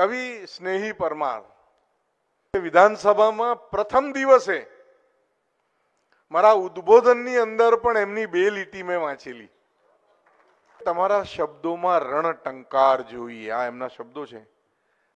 કવિ સ્નેહી પરમાર વિધાનસભામાં પ્રથમ દિવસે મારા ઉદ્બોધનની અંદર પણ એમની બે લીટી મેં વાંચેલી તમારા શબ્દોમાં રણટંકાર જોઈએ આ એમના શબ્દો છે